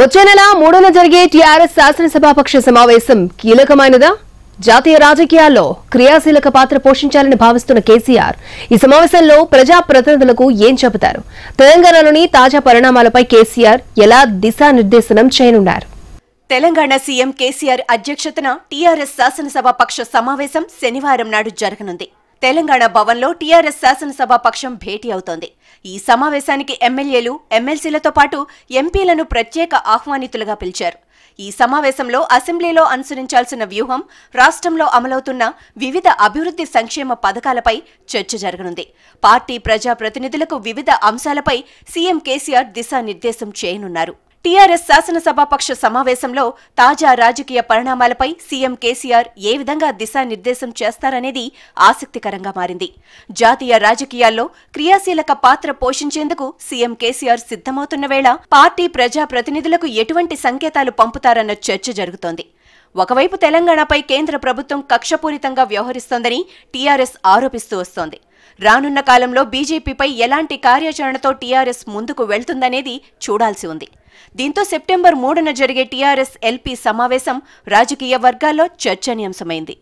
వచ్చే నెల మూడున జరిగే టీఆర్ఎస్ శాసనసభాపక్ష సమావేశం కీలకమైనదా జాతీయ రాజకీయాల్లో క్రియాశీలక పాత్ర పోషించాలని భావిస్తున్న కేసీఆర్ ఈ సమావేశంలో ప్రజాప్రతినిధులకు ఏం చెబుతారు తెలంగాణలోని తాజా పరిణామాలపై కేసీఆర్ ఎలా దిశానిర్దేశనం చేయనున్నారు తెలంగాణ సీఎం కేసీఆర్ అధ్యక్షతన టీఆర్ఎస్ శాసనసభ పక్ష సమావేశం శనివారం నాడు జరగనుంది తెలంగాణ భవన్లో టీఆర్ఎస్ శాసనసభ పక్షం భేటీ అవుతోంది ఈ సమావేశానికి ఎమ్మెల్యేలు ఎమ్మెల్సీలతో పాటు ఎంపీలను ప్రత్యేక ఆహ్వానితులుగా పిలిచారు ఈ సమావేశంలో అసెంబ్లీలో అనుసరించాల్సిన వ్యూహం రాష్ట్రంలో అమలవుతున్న వివిధ అభివృద్ధి సంక్షేమ పథకాలపై చర్చ జరగనుంది పార్టీ ప్రజాప్రతినిధులకు వివిధ అంశాలపై సీఎం కేసీఆర్ దిశానిర్దేశం చేయనున్నారు టీఆర్ఎస్ శాసనసభాపక్ష సమావేశంలో తాజా రాజకీయ పరిణామాలపై సీఎం కేసీఆర్ ఏ విధంగా దిశానిర్దేశం చేస్తారనేది ఆసక్తికరంగా మారింది జాతీయ రాజకీయాల్లో క్రియాశీలక పాత్ర పోషించేందుకు సీఎం కేసీఆర్ సిద్ధమవుతున్న వేళ పార్టీ ప్రజాప్రతినిధులకు ఎటువంటి సంకేతాలు పంపుతారన్న చర్చ జరుగుతోంది ఒకవైపు తెలంగాణపై కేంద్ర ప్రభుత్వం కక్షపూరితంగా వ్యవహరిస్తోందని టీఆర్ఎస్ ఆరోపిస్తూ వస్తోంది రానున్న కాలంలో బీజేపీపై ఎలాంటి కార్యాచరణతో టీఆర్ఎస్ ముందుకు వెళ్తుందనేది చూడాల్సి ఉంది దీంతో సెప్టెంబర్ మూడున జరిగే టీఆర్ఎస్ ఎల్పీ సమావేశం రాజకీయ వర్గాల్లో చర్చనీయాంశమైంది